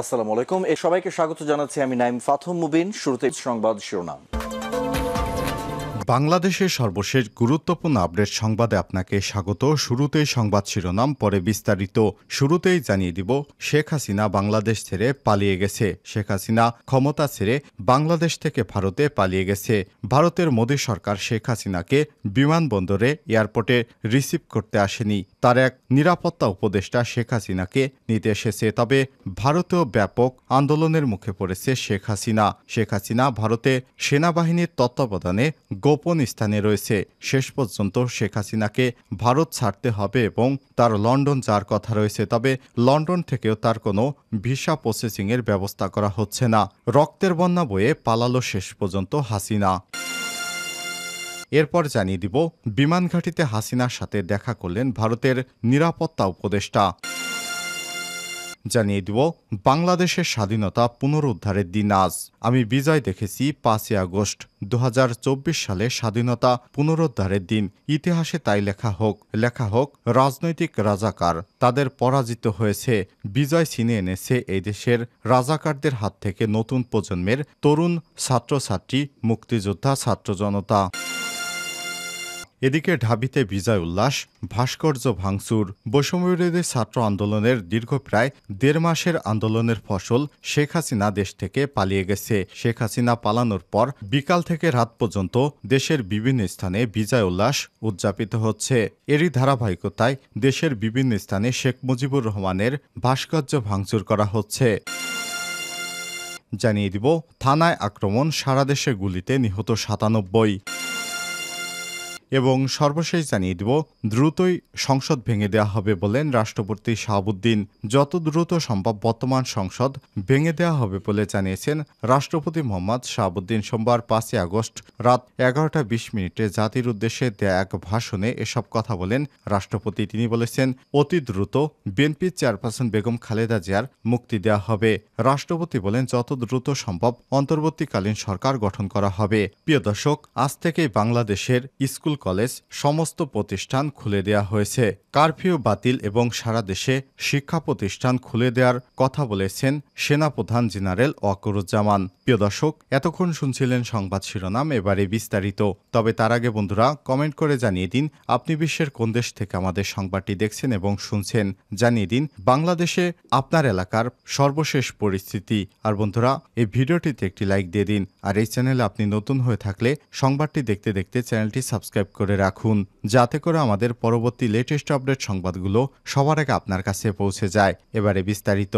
আসসালামু আলাইকুম এ সবাইকে স্বাগত জানাচ্ছি আমি নাইম ফাথম মুবিন শুরুতে সংবাদ শিরোনাম বাংলাদেশের সর্বশেষ গুরুত্বপূর্ণ আপডেট সংবাদে আপনাকে স্বাগত শুরুতেই সংবাদ শিরোনাম পরে বিস্তারিত শুরুতেই জানিয়ে দিব শেখ হাসিনা বাংলাদেশ ছেড়ে পালিয়ে গেছে শেখ হাসিনা ক্ষমতা ছেড়ে বাংলাদেশ থেকে ভারতে পালিয়ে গেছে ভারতের মোদী সরকার শেখ হাসিনাকে বিমানবন্দরে এয়ারপোর্টে রিসিভ করতে আসেনি তার এক নিরাপত্তা উপদেষ্টা শেখ হাসিনাকে নিতে এসেছে তবে ভারতেও ব্যাপক আন্দোলনের মুখে পড়েছে শেখ হাসিনা শেখ হাসিনা ভারতে সেনাবাহিনীর তত্ত্বাবধানে গোপন স্থানে রয়েছে শেষ পর্যন্ত শেখ হাসিনাকে ভারত ছাড়তে হবে এবং তার লন্ডন যাওয়ার কথা রয়েছে তবে লন্ডন থেকেও তার কোনো ভিসা প্রসেসিংয়ের ব্যবস্থা করা হচ্ছে না রক্তের বন্যা বয়ে পালালো শেষ পর্যন্ত হাসিনা এরপর জানিয়ে দিব বিমান ঘাঁটিতে হাসিনার সাথে দেখা করলেন ভারতের নিরাপত্তা উপদেষ্টা জানিয়ে দিব বাংলাদেশের স্বাধীনতা পুনরুদ্ধারের দিন আজ আমি বিজয় দেখেছি পাঁচই আগস্ট দু সালে স্বাধীনতা পুনরুদ্ধারের দিন ইতিহাসে তাই লেখা হোক লেখা হোক রাজনৈতিক রাজাকার তাদের পরাজিত হয়েছে বিজয় ছিনে এনেছে এই দেশের রাজাকারদের হাত থেকে নতুন প্রজন্মের তরুণ ছাত্রছাত্রী মুক্তিযোদ্ধা ছাত্র জনতা এদিকে ঢাবিতে বিজয় উল্লাস ভাস্কর্য ভাঙচুর বৈষম্যবিরোধী ছাত্র আন্দোলনের দীর্ঘ প্রায় দেড় মাসের আন্দোলনের ফসল শেখ হাসিনা দেশ থেকে পালিয়ে গেছে শেখ হাসিনা পালানোর পর বিকাল থেকে রাত পর্যন্ত দেশের বিভিন্ন স্থানে বিজয় উল্লাস উদযাপিত হচ্ছে এরই ধারাবাহিকতায় দেশের বিভিন্ন স্থানে শেখ মুজিবুর রহমানের ভাস্কর্য ভাঙচুর করা হচ্ছে জানিয়ে দিব থানায় আক্রমণ সারা দেশে গুলিতে নিহত সাতানব্বই এবং সর্বশেষ জানিয়ে দেব দ্রুতই সংসদ ভেঙে দেওয়া হবে বলেন রাষ্ট্রপতি শাহাবুদ্দিন যত দ্রুত সম্ভব বর্তমান সংসদ ভেঙে দেওয়া হবে বলে জানিয়েছেন রাষ্ট্রপতি মোহাম্মদ শাহাবুদ্দিন সোমবার পাঁচই আগস্ট রাত এগারোটা বিশ মিনিটে জাতির উদ্দেশ্যে দেয়া এক ভাষণে এসব কথা বলেন রাষ্ট্রপতি তিনি বলেছেন অতি দ্রুত বিএনপি চেয়ারপারসন বেগম খালেদা জিয়ার মুক্তি দেওয়া হবে রাষ্ট্রপতি বলেন যত দ্রুত সম্ভব অন্তর্বর্তীকালীন সরকার গঠন করা হবে প্রিয় দর্শক আজ থেকেই বাংলাদেশের স্কুল কলেজ সমস্ত প্রতিষ্ঠান খুলে দেয়া হয়েছে কারফিউ বাতিল এবং সারা দেশে শিক্ষা প্রতিষ্ঠান খুলে দেওয়ার কথা বলেছেন সেনাপ্রধান জেনারেল ওয়াকরুজ্জামান প্রিয় দর্শক এতক্ষণ শুনছিলেন সংবাদ শিরোনাম এবারে বিস্তারিত তবে তার আগে বন্ধুরা কমেন্ট করে জানিয়ে দিন আপনি বিশ্বের কোন দেশ থেকে আমাদের সংবাদটি দেখছেন এবং শুনছেন জানিয়ে দিন বাংলাদেশে আপনার এলাকার সর্বশেষ পরিস্থিতি আর বন্ধুরা এই ভিডিওটিতে একটি লাইক দিয়ে দিন আর এই চ্যানেলে আপনি নতুন হয়ে থাকলে সংবাদটি দেখতে দেখতে চ্যানেলটি সাবস্ক্রাইব করে রাখুন যাতে করে আমাদের পরবর্তী লেটেস্ট আপডেট সংবাদগুলো সবার আগে আপনার কাছে পৌঁছে যায় এবারে বিস্তারিত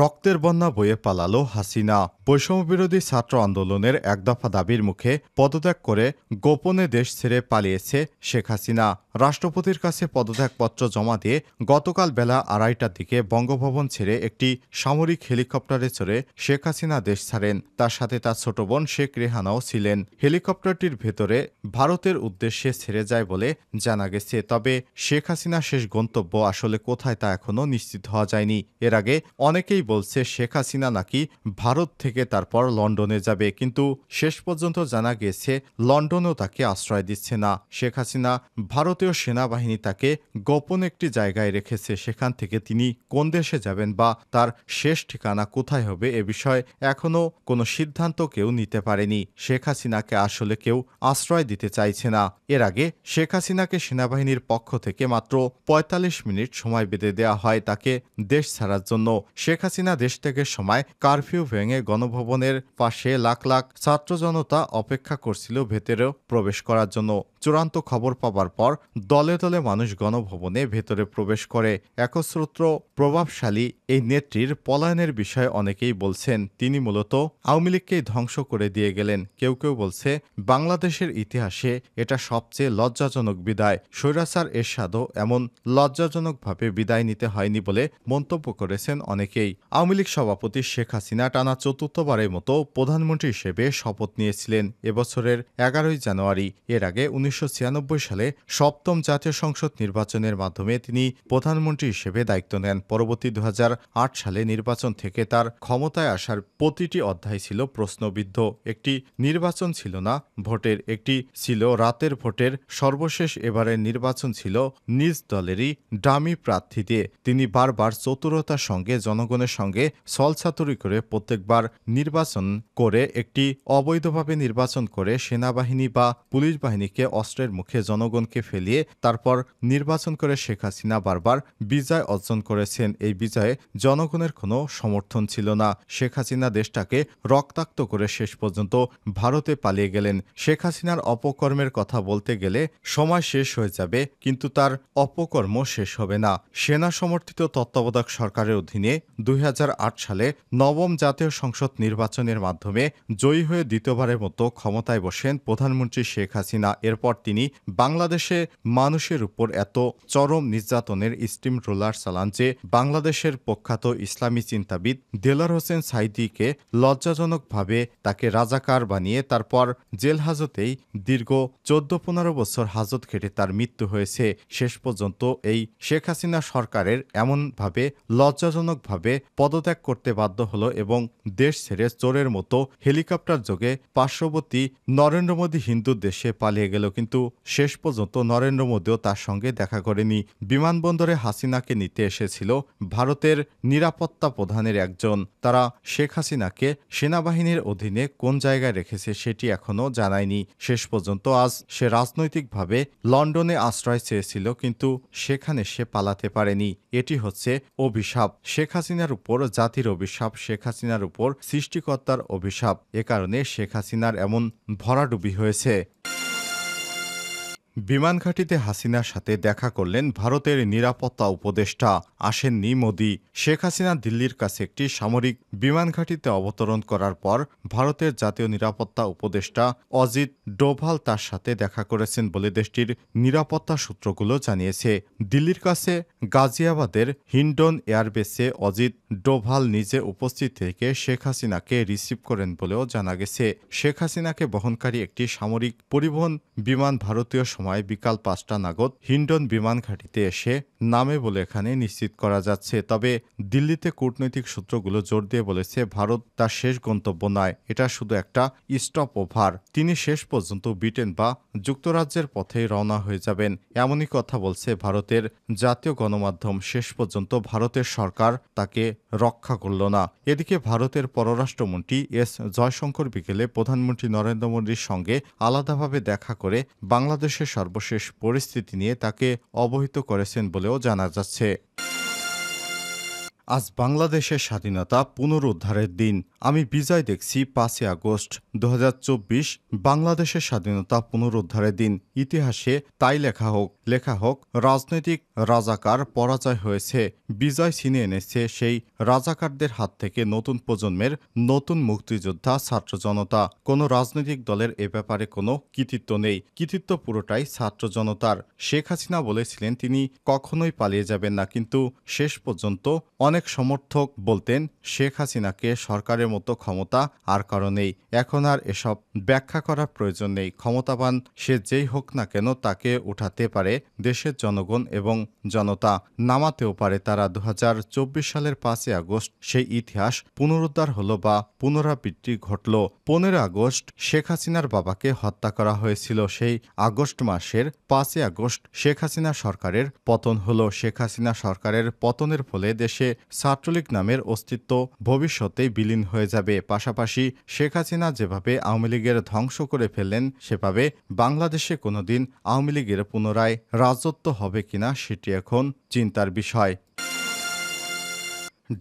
রক্তের বন্যা বইয়ে পালালো হাসিনা বৈষম্যবিরোধী ছাত্র আন্দোলনের একদফা দাবির মুখে পদত্যাগ করে গোপনে দেশ ছেড়ে পালিয়েছে শেখ হাসিনা রাষ্ট্রপতির কাছে পদত্যাগপত্র জমা দিয়ে গতকাল বেলা আড়াইটার দিকে বঙ্গভবন ছেড়ে একটি সামরিক হেলিকপ্টারে চড়ে শেখ হাসিনা দেশ ছাড়েন তার সাথে তার ছোট বোন শেখ রেহানাও ছিলেন হেলিকপ্টারটির ভেতরে ভারতের উদ্দেশ্যে ছেড়ে যায় বলে জানা গেছে তবে শেখ হাসিনা শেষ গন্তব্য আসলে কোথায় তা এখনও নিশ্চিত হওয়া যায়নি এর আগে অনেকেই বলছে শেখ হাসিনা নাকি ভারত থেকে তারপর লন্ডনে যাবে কিন্তু শেষ পর্যন্ত জানা গেছে লন্ডনও তাকে আশ্রয় দিচ্ছে না শেখ হাসিনা ভারত ভারতীয় সেনাবাহিনী তাকে গোপন একটি জায়গায় রেখেছে সেখান থেকে তিনি কোন দেশে যাবেন বা তার শেষ ঠিকানা কোথায় হবে এ বিষয়ে এখনও কোনো সিদ্ধান্ত কেউ নিতে পারেনি শেখ হাসিনাকে আসলে কেউ আশ্রয় দিতে চাইছে না এর আগে শেখ হাসিনাকে সেনাবাহিনীর পক্ষ থেকে মাত্র ৪৫ মিনিট সময় বেঁধে দেওয়া হয় তাকে দেশ ছাড়ার জন্য শেখ হাসিনা দেশ থেকে সময় কারফিউ ভেঙে গণভবনের পাশে লাখ লাখ ছাত্র জনতা অপেক্ষা করছিল ভেতরেও প্রবেশ করার জন্য চূড়ান্ত খবর পাবার পর দলে দলে মানুষ গণভবনে ভেতরে প্রবেশ করে একস্রোত্র প্রভাবশালী এই নেত্রীর পলায়নের বিষয়ে অনেকেই বলছেন তিনি মূলত আওয়ামী লীগকেই ধ্বংস করে দিয়ে গেলেন কেউ কেউ বলছে বাংলাদেশের ইতিহাসে এটা সবচেয়ে লজ্জাজনক বিদায় স্বৈরাচার এরশাদও এমন লজ্জাজনকভাবে বিদায় নিতে হয়নি বলে মন্তব্য করেছেন অনেকেই আওয়ামী লীগ সভাপতি শেখ হাসিনা টানা চতুর্থবারের মতো প্রধানমন্ত্রী হিসেবে শপথ নিয়েছিলেন এবছরের এগারোই জানুয়ারি এর আগে উনিশ উনিশশো সালে সপ্তম জাতীয় সংসদ নির্বাচনের মাধ্যমে তিনি প্রধানমন্ত্রী হিসেবে দায়িত্ব নেন পরবর্তী দু সালে নির্বাচন থেকে তার ক্ষমতায় আসার প্রতিটি অধ্যায় ছিল প্রশ্নবিদ্ধ একটি নির্বাচন ছিল না ভোটের একটি ছিল রাতের ভোটের সর্বশেষ এবারের নির্বাচন ছিল নিজ দলেরই ডামি প্রার্থী দিয়ে তিনি বারবার চতুরতার সঙ্গে জনগণের সঙ্গে সলছাতুরি করে প্রত্যেকবার নির্বাচন করে একটি অবৈধভাবে নির্বাচন করে সেনাবাহিনী বা পুলিশ বাহিনীকে অস্ত্রের মুখে জনগণকে ফেলিয়ে তারপর নির্বাচন করে শেখ হাসিনা বারবার বিজয় অর্জন করেছেন এই বিজয়ে জনগণের কোনো সমর্থন ছিল না শেখ হাসিনা দেশটাকে রক্তাক্ত করে শেষ পর্যন্ত ভারতে পালিয়ে গেলেন শেখ হাসিনার অপকর্মের কথা বলতে গেলে সময় শেষ হয়ে যাবে কিন্তু তার অপকর্ম শেষ হবে না সেনা সমর্থিত তত্ত্বাবধায়ক সরকারের অধীনে দুই সালে নবম জাতীয় সংসদ নির্বাচনের মাধ্যমে জয়ী হয়ে দ্বিতীয়বারের মতো ক্ষমতায় বসেন প্রধানমন্ত্রী শেখ হাসিনা এরপর পর তিনি বাংলাদেশে মানুষের উপর এত চরম নির্যাতনের স্টিম রোলার চালান যে বাংলাদেশের প্রখ্যাত ইসলামী চিন্তাবিদ দেলার হোসেন সাইদিকে লজ্জাজনকভাবে তাকে রাজাকার বানিয়ে তারপর জেল হাজতেই দীর্ঘ চোদ্দ পনেরো বছর হাজত খেটে তার মৃত্যু হয়েছে শেষ পর্যন্ত এই শেখ হাসিনা সরকারের এমনভাবে লজ্জাজনকভাবে পদত্যাগ করতে বাধ্য হলো এবং দেশ ছেড়ে চোরের মতো হেলিকপ্টার যোগে পার্শ্ববর্তী নরেন্দ্র মোদী হিন্দু দেশে পালিয়ে গেল কিন্তু শেষ পর্যন্ত নরেন্দ্র মোদীও তার সঙ্গে দেখা করেনি বিমানবন্দরে হাসিনাকে নিতে এসেছিল ভারতের নিরাপত্তা প্রধানের একজন তারা শেখ হাসিনাকে সেনাবাহিনীর অধীনে কোন জায়গায় রেখেছে সেটি এখনও জানায়নি শেষ পর্যন্ত আজ সে রাজনৈতিকভাবে লন্ডনে আশ্রয় চেয়েছিল কিন্তু সেখানে সে পালাতে পারেনি এটি হচ্ছে অভিশাপ শেখ হাসিনার উপর জাতির অভিশাপ শেখ হাসিনার উপর সৃষ্টিকর্তার অভিশাপ এ কারণে শেখ হাসিনার এমন ভরাডুবি হয়েছে বিমানঘাটিতে হাসিনার সাথে দেখা করলেন ভারতের নিরাপত্তা উপদেষ্টা আসেননি মোদি শেখ হাসিনা দিল্লির কাছে একটি সামরিক বিমানঘাটিতে অবতরণ করার পর ভারতের জাতীয় নিরাপত্তা উপদেষ্টা অজিত ডোভাল তার সাথে দেখা করেছেন বলে দেশটির নিরাপত্তা সূত্রগুলো জানিয়েছে দিল্লির কাছে গাজিয়াবাদের হিন্ডন এয়ারবেসে অজিত ডোভাল নিজে উপস্থিত থেকে শেখ হাসিনাকে রিসিভ করেন বলেও জানা গেছে শেখ হাসিনাকে বহনকারী একটি সামরিক পরিবহন বিমান ভারতীয় সময় সময় বিকাল পাঁচটা নাগাদ হিন্ডন বিমান ঘাঁটিতে এসে নামে বলে এখানে নিশ্চিত করা যাচ্ছে তবে দিল্লিতে কূটনৈতিক সূত্রগুলো জোর দিয়ে বলেছে ভারত তার শেষ গন্তব্য নয় এটা শুধু একটা স্টপ ওভার তিনি শেষ পর্যন্ত ব্রিটেন বা যুক্তরাজ্যের পথে রওনা হয়ে যাবেন এমনই কথা বলছে ভারতের জাতীয় গণমাধ্যম শেষ পর্যন্ত ভারতের সরকার তাকে রক্ষা করল না এদিকে ভারতের পররাষ্ট্রমন্ত্রী এস জয়শঙ্কর বিকেলে প্রধানমন্ত্রী নরেন্দ্র মোদীর সঙ্গে আলাদাভাবে দেখা করে বাংলাদেশের সর্বশেষ পরিস্থিতি নিয়ে তাকে অবহিত করেছেন বলেও জানা যাচ্ছে আজ বাংলাদেশের স্বাধীনতা পুনরুদ্ধারের দিন আমি বিজয় দেখছি পাঁচই আগস্ট দু বাংলাদেশের স্বাধীনতা পুনরুদ্ধারের দিন ইতিহাসে তাই লেখা হোক লেখা হোক রাজনৈতিক রাজাকার পরাজয় হয়েছে বিজয় ছিনে এনেছে সেই রাজাকারদের হাত থেকে নতুন প্রজন্মের নতুন মুক্তিযোদ্ধা ছাত্র জনতা কোনো রাজনৈতিক দলের এ ব্যাপারে কোনো কৃতিত্ব নেই কৃতিত্ব পুরোটাই ছাত্র জনতার শেখ হাসিনা বলেছিলেন তিনি কখনোই পালিয়ে যাবেন না কিন্তু শেষ পর্যন্ত অনেক অনেক সমর্থক বলতেন শেখ হাসিনাকে সরকারের মতো ক্ষমতা আর কারণেই নেই এখন আর এসব ব্যাখ্যা করার প্রয়োজন নেই ক্ষমতাবান সে যেই হোক না কেন তাকে উঠাতে পারে দেশের জনগণ এবং জনতা নামাতেও পারে তারা দু সালের পাঁচই আগস্ট সেই ইতিহাস পুনরুদ্ধার হলো বা পুনরাবৃত্তি ঘটল পনেরো আগস্ট শেখ হাসিনার বাবাকে হত্যা করা হয়েছিল সেই আগস্ট মাসের পাঁচই আগস্ট শেখ হাসিনা সরকারের পতন হলো শেখ হাসিনা সরকারের পতনের ফলে দেশে ছাত্রলীগ নামের অস্তিত্ব ভবিষ্যতে বিলীন হয়ে যাবে পাশাপাশি শেখ হাসিনা যেভাবে আওয়ামী লীগের ধ্বংস করে ফেললেন সেভাবে বাংলাদেশে কোনোদিন আওয়ামী লীগের পুনরায় রাজত্ব হবে কিনা সেটি এখন চিন্তার বিষয়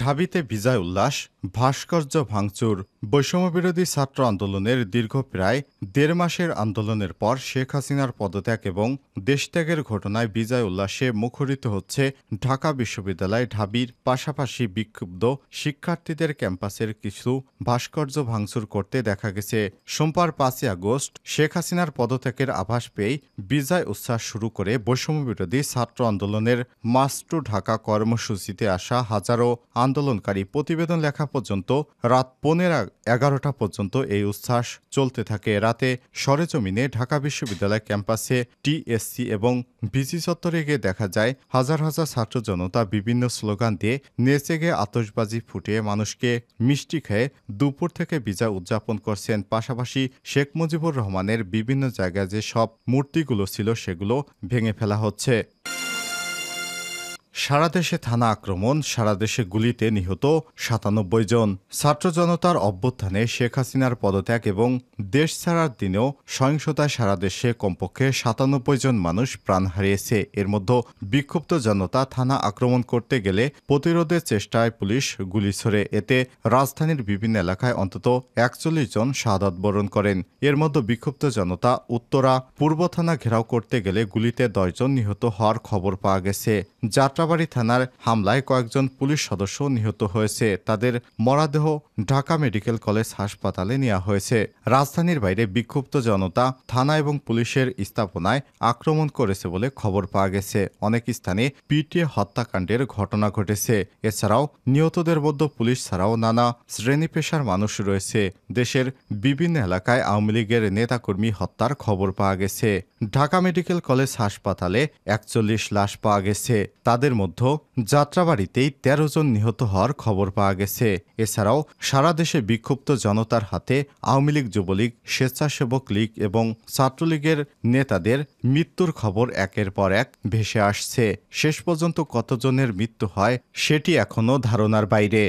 ঢাবিতে বিজয় উল্লাস ভাস্কর্য ভাঙচুর বৈষম্যবিরোধী ছাত্র আন্দোলনের দীর্ঘ প্রায় দেড় মাসের আন্দোলনের পর শেখ হাসিনার পদত্যাগ এবং দেশত্যাগের ঘটনায় বিজয় উল্লাসে মুখরিত হচ্ছে ঢাকা বিশ্ববিদ্যালয় ঢাবির পাশাপাশি বিক্ষুব্ধ শিক্ষার্থীদের ক্যাম্পাসের কিছু ভাস্কর্য ভাঙচুর করতে দেখা গেছে সোমবার পাঁচই আগস্ট শেখ হাসিনার পদত্যাগের আভাস পেয়েই বিজয় উচ্ছ্বাস শুরু করে বৈষম্যবিরোধী ছাত্র আন্দোলনের মাস্টু ঢাকা কর্মসূচিতে আসা হাজারো আন্দোলনকারী প্রতিবেদন লেখা পর্যন্ত রাত পনেরো এগারোটা পর্যন্ত এই উচ্ছ্বাস চলতে থাকে রাতে সরেজমিনে ঢাকা বিশ্ববিদ্যালয় ক্যাম্পাসে টিএসসি এবং বিসি চত্বরে গিয়ে দেখা যায় হাজার হাজার ছাত্র জনতা বিভিন্ন স্লোগান দিয়ে নেচে গিয়ে আতসবাজি ফুটিয়ে মানুষকে মিষ্টি খেয়ে দুপুর থেকে বিজয় উদযাপন করছেন পাশাপাশি শেখ মুজিবুর রহমানের বিভিন্ন জায়গায় যে সব মূর্তিগুলো ছিল সেগুলো ভেঙে ফেলা হচ্ছে সারা দেশে থানা আক্রমণ সারা দেশে গুলিতে নিহত সাতানব্বই জন ছাত্র জনতার অভ্যুত্থানে শেখ হাসিনার পদত্যাগ এবং দেশ ছাড়ার দিনেও সহিংসতায় সারা দেশে কমপক্ষে সাতানব্বই জন মানুষ প্রাণ হারিয়েছে এর মধ্যে বিক্ষুব্ধ জনতা থানা আক্রমণ করতে গেলে প্রতিরোধের চেষ্টায় পুলিশ গুলি ছড়ে এতে রাজধানীর বিভিন্ন এলাকায় অন্তত একচল্লিশ জন শাহাদ বরণ করেন এর মধ্যে বিক্ষুব্ধ জনতা উত্তরা পূর্ব থানা ঘেরাও করতে গেলে গুলিতে দশজন নিহত হওয়ার খবর পাওয়া গেছে যাত্রা যাত্রাবাড়ি থানার হামলায় কয়েকজন পুলিশ সদস্য নিহত হয়েছে তাদের মরাদেহ ঢাকা মেডিকেল কলেজ হাসপাতালে নেওয়া হয়েছে রাজধানীর বাইরে বিক্ষুব্ধ জনতা থানা এবং পুলিশের স্থাপনায় আক্রমণ করেছে বলে খবর পাওয়া গেছে অনেক স্থানে পিটিএ হত্যাকাণ্ডের ঘটনা ঘটেছে এছাড়াও নিহতদের মধ্যে পুলিশ ছাড়াও নানা শ্রেণী পেশার মানুষ রয়েছে দেশের বিভিন্ন এলাকায় আওয়ামী লীগের নেতাকর্মী হত্যার খবর পাওয়া গেছে ঢাকা মেডিকেল কলেজ হাসপাতালে একচল্লিশ লাশ পাওয়া গেছে তাদের মধ্যে যাত্রাবাড়িতেই ১৩ জন নিহত হওয়ার খবর পাওয়া গেছে এছাড়াও সারা দেশে বিক্ষুব্ধ জনতার হাতে আওয়ামী লীগ যুবলীগ স্বেচ্ছাসেবক লীগ এবং ছাত্রলীগের নেতাদের মৃত্যুর খবর একের পর এক ভেসে আসছে শেষ পর্যন্ত কতজনের মৃত্যু হয় সেটি এখনও ধারণার বাইরে